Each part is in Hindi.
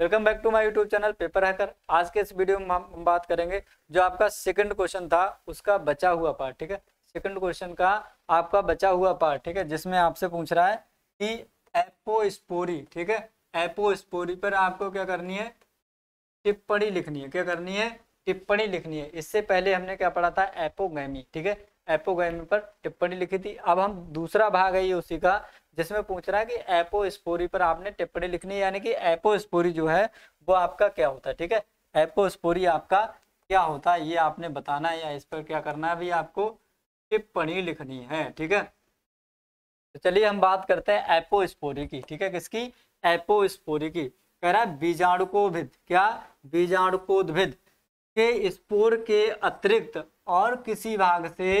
welcome back to my YouTube channel Paper Hacker आज के इस वीडियो में हम बात करेंगे जो आपका सेकंड क्वेश्चन था उसका बचा हुआ पार्ट ठीक है सेकंड क्वेश्चन का आपका बचा हुआ पार्ट ठीक है जिसमें आपसे पूछ रहा है कि एपोस्पोरी ठीक है एपोस्पोरी पर आपको क्या करनी है टिप्पणी लिखनी है क्या करनी है टिप्पणी लिखनी है इससे पहले हमने क्या पढ़ा था एपोगैमी ठीक है एपोगैमी पर टिप्पणी लिखी थी अब हम दूसरा भाग है ये उसी का जिसमें पूछ रहा है कि एपोस्पोरी पर आपने टिप्पणी लिखनी यानी कि एपोस्पोरी जो है वो आपका क्या होता है ठीक है एपोस्पोरी आपका क्या होता है ये आपने बताना है या इस पर क्या करना है भी आपको टिप्पणी लिखनी है ठीक है तो चलिए हम बात करते हैं एपोस्पोरी की ठीक है किसकी एपोस्पोरी की कह रहा है बीजाणुकोभिद क्या बीजाणुकोद्भिद के स्पोर के अतिरिक्त और किसी भाग से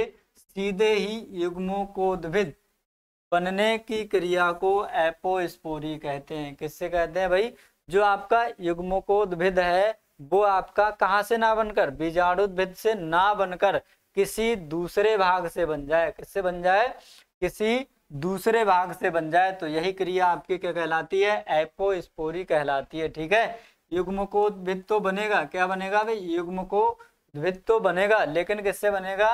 सीधे ही को बनने की क्रिया को एपोस्पोरी कहते हैं किससे कहते हैं भाई जो आपका युग्मकोद्भिद है वो आपका कहाँ से ना बनकर बीजाणुद्भिद से ना बनकर किसी दूसरे भाग से बन जाए किससे बन जाए किसी दूसरे भाग से बन जाए तो यही क्रिया आपकी क्या कहलाती है एपोस्पोरी कहलाती है ठीक है युग्मकोद्भिद तो बनेगा क्या बनेगा भाई युग्मकोद्भिद तो बनेगा लेकिन किससे बनेगा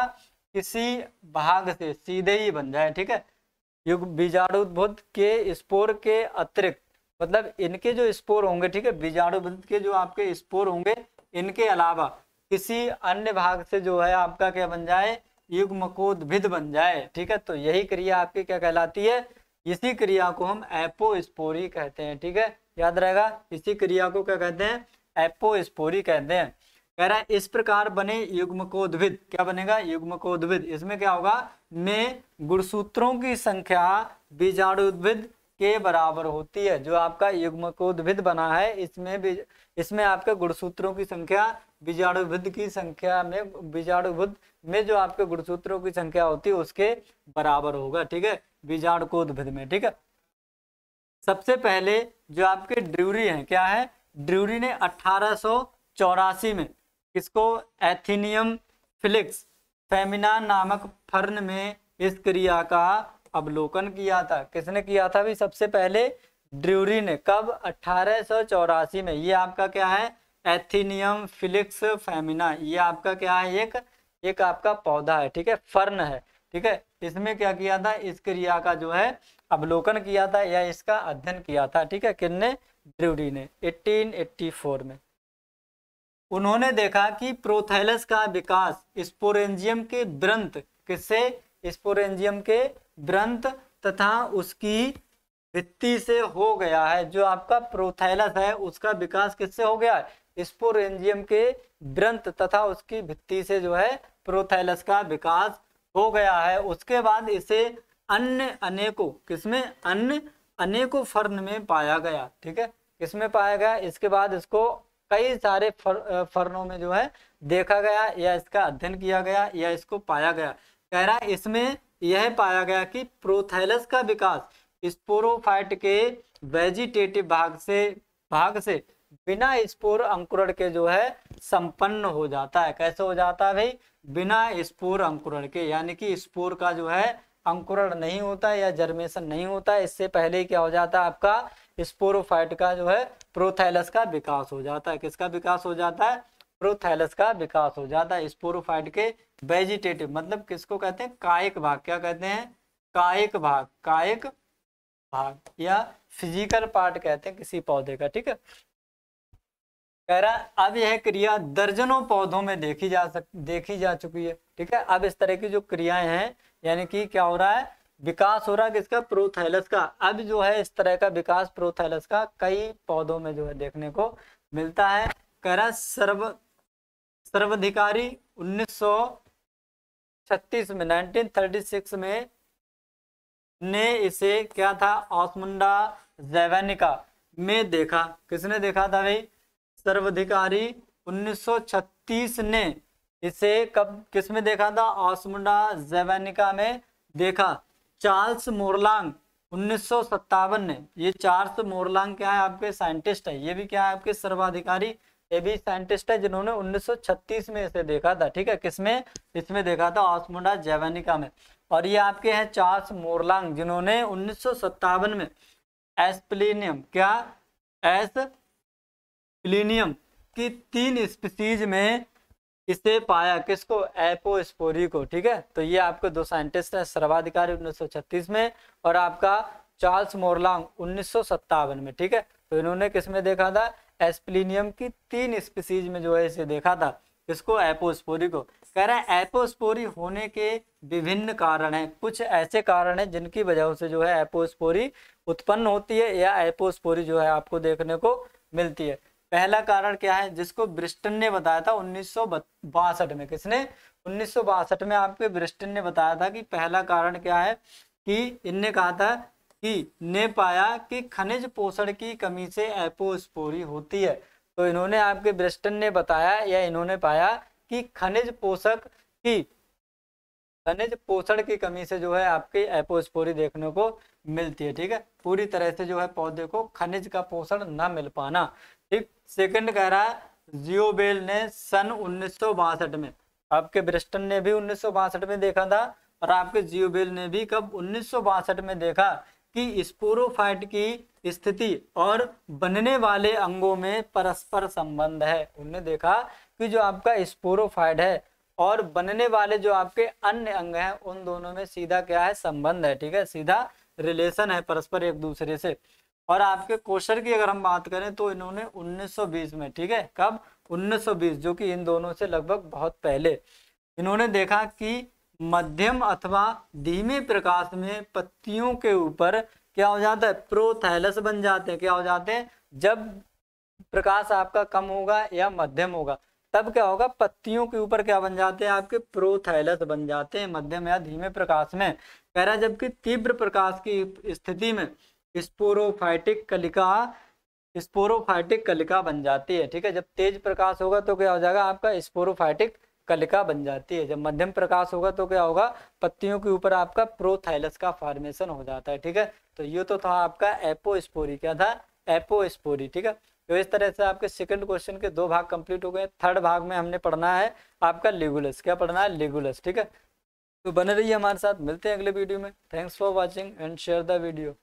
किसी भाग से सीधे ही बन जाए ठीक है युग बीजाणुद्भुत के स्पोर के अतिरिक्त मतलब इनके जो स्पोर होंगे ठीक है बीजाणुद्भुत के जो आपके स्पोर होंगे इनके अलावा किसी अन्य भाग से जो है आपका क्या बन जाए युग्म कोद्भिद बन जाए ठीक है तो यही क्रिया आपकी क्या कहलाती है इसी क्रिया को हम एपोस्पोरी कहते हैं ठीक है याद रहेगा इसी क्रिया को क्या कहते हैं एपोस्पोरी कहते हैं कह रहा है इस प्रकार बने युग्म को उद्भिद क्या बनेगा युग्म को उद्भिद इसमें क्या होगा में गुणसूत्रों की संख्या बीजाणु उद्भिद के बराबर होती है जो आपका युग्म को उद्भिद बना है इसमें भी इसमें आपके गुणसूत्रों की संख्या बीजाणु बीजाणुभिद की संख्या में बीजाणु बीजाणुभिद में जो आपके गुणसूत्रों की संख्या होती है उसके बराबर होगा ठीक है बीजाणु को उद्भिद में ठीक है सबसे पहले जो आपके ड्यूरी है क्या है ड्यूरी ने अठारह में किसको एथिनियम फिलिक्स फेमिना नामक फर्न में इस क्रिया का अवलोकन किया था किसने किया था भी सबसे पहले ड्रूरी ने कब अठारह में ये आपका क्या है एथिनियम फिलिक्स फेमिना ये आपका क्या है एक एक आपका पौधा है ठीक है फर्न है ठीक है इसमें क्या किया था इस क्रिया का जो है अवलोकन किया था या इसका अध्ययन किया था ठीक है किन्ने ड्रूरी ने 1884 में उन्होंने देखा कि प्रोथैलस का विकास स्पोरेंजियम के ब्रंथ किससे स्पोरेंजियम के ब्रंथ तथा उसकी भित्ति से हो गया है जो आपका प्रोथैलस है उसका विकास किससे हो गया है स्पोरेंजियम के ब्रंथ तथा उसकी भित्ति से जो है प्रोथैलस का विकास हो गया है उसके बाद इसे अन्य अनेकों किसमें अन्य अनेकों फर्न में पाया गया ठीक है किसमें पाया गया इसके बाद इसको कई सारे फर, फर्नों में जो है देखा गया या इसका अध्ययन किया गया या इसको पाया गया कह रहा है इसमें यह पाया गया कि प्रोथैलस का विकास स्पोरोफाइट के वेजिटेटिव भाग से भाग से बिना स्पोर अंकुरण के जो है संपन्न हो जाता है कैसे हो जाता है भाई बिना स्पोर अंकुरण के यानी कि स्पोर का जो है अंकुरण नहीं होता या जर्मेशन नहीं होता इससे पहले क्या हो जाता है आपका स्पोरोफाइट का जो है प्रोथैलस का विकास हो जाता है किसका विकास हो जाता है प्रोथैलस का विकास हो जाता है स्पोरोफाइट के वेजिटेटिव मतलब किसको कहते हैं कायक भाग क्या कहते हैं कायक भाग कायक भाग या फिजिकल पार्ट कहते हैं किसी पौधे का ठीक है कह रहा अब यह क्रिया दर्जनों पौधों में देखी जा सक देखी जा चुकी है ठीक है अब इस तरह की जो क्रियाएं हैं यानी कि क्या हो रहा है विकास हो रहा है किसका प्रोथैलस का अब जो है इस तरह का विकास प्रोथैलस का कई पौधों में जो है देखने को मिलता है कह रहा सर्व सर्वाधिकारी 1936 में 1936 में ने इसे क्या था ऑसमुंडा जैवैनिका में देखा किसने देखा था भाई सर्वाधिकारी 1936 ने इसे कब किस में देखा था ऑसमुंडा जेवेनिका में देखा चार्ल्स मोरलांग उन्नीस में ये चार्ल्स मोरलांग क्या है आपके साइंटिस्ट है ये भी क्या है आपके सर्वाधिकारी ये भी साइंटिस्ट है जिन्होंने 1936 में इसे देखा था ठीक है किसमें इसमें देखा था ऑसमुंडा जेवेनिका में और ये आपके हैं चार्ल्स मोरलांग जिन्होंने उन्नीस में एसप्लीनियम क्या एस प्लीनियम की तीन स्पीसीज में इसे पाया किसको एपोस्पोरी को ठीक है तो ये आपके दो साइंटिस्ट हैं सर्वाधिकारी उन्नीस में और आपका चार्ल्स मोरलांग उन्नीस में ठीक है तो इन्होंने किसमें देखा था एस्प्लिनियम की तीन स्पीसीज में जो है इसे देखा था इसको एपोस्पोरी को कह रहे हैं एपोस्पोरी होने के विभिन्न कारण हैं कुछ ऐसे कारण हैं जिनकी वजह से जो है एपोस्पोरी उत्पन्न होती है या एपोस्पोरी जो है आपको देखने को मिलती है पहला कारण क्या है जिसको ब्रिस्टन ने बताया था उन्नीस में किसने उन्नीस में आपके ब्रिस्टन ने बताया था कि पहला कारण क्या है कि इनने कहा था कि ने पाया कि खनिज पोषण की कमी से एपोस्पोरी होती है तो इन्होंने आपके ब्रिस्टन ने बताया या इन्होंने पाया कि खनिज पोषक की खनिज पोषण की कमी से जो है आपके एपोस्पोरी देखने को मिलती है ठीक है पूरी तरह से जो है पौधे को खनिज का पोषण ना मिल पाना ठीक सेकंड कह रहा है जियो बेल ने सन उन्नीस में आपके ब्रिस्टन ने भी उन्नीस में देखा था और आपके जियो बेल ने भी कब उन्नीस में देखा कि स्पोरोफाइट की स्थिति और बनने वाले अंगों में परस्पर संबंध है उनने देखा कि जो आपका स्पोरोफाइट है और बनने वाले जो आपके अन्य अंग हैं उन दोनों में सीधा क्या है संबंध है ठीक है सीधा रिलेशन है परस्पर एक दूसरे से और आपके कोशर की अगर हम बात करें तो इन्होंने 1920 में ठीक है कब 1920 जो कि इन दोनों से लगभग बहुत पहले इन्होंने देखा कि मध्यम अथवा धीमे प्रकाश में पत्तियों के ऊपर क्या हो जाता है प्रोथैलस बन जाते हैं क्या हो जाते हैं जब प्रकाश आपका कम होगा या मध्यम होगा तब क्या होगा पत्तियों के ऊपर क्या बन जाते हैं आपके प्रोथैलस बन जाते हैं मध्यम या धीमे प्रकाश में कह रहा जबकि तीव्र प्रकाश की स्थिति में स्पोरोफाइटिक कलिका स्पोरोफाइटिक कलिका बन जाती है ठीक है जब तेज प्रकाश होगा तो क्या हो जाएगा आपका स्पोरोफाइटिक कलिका बन जाती है जब मध्यम प्रकाश होगा तो क्या होगा पत्तियों के ऊपर आपका प्रोथाइलस का फॉर्मेशन हो जाता है ठीक है तो ये तो था आपका एपोस्पोरी क्या था एपोस्पोरी ठीक है तो इस तरह से आपके सेकंड क्वेश्चन के दो भाग कंप्लीट हो गए थर्ड भाग में हमने पढ़ना है आपका लिगुलस क्या पढ़ना है लिगुलस ठीक है तो बने रहिए हमारे साथ मिलते हैं अगले वीडियो में thanks for watching and share the video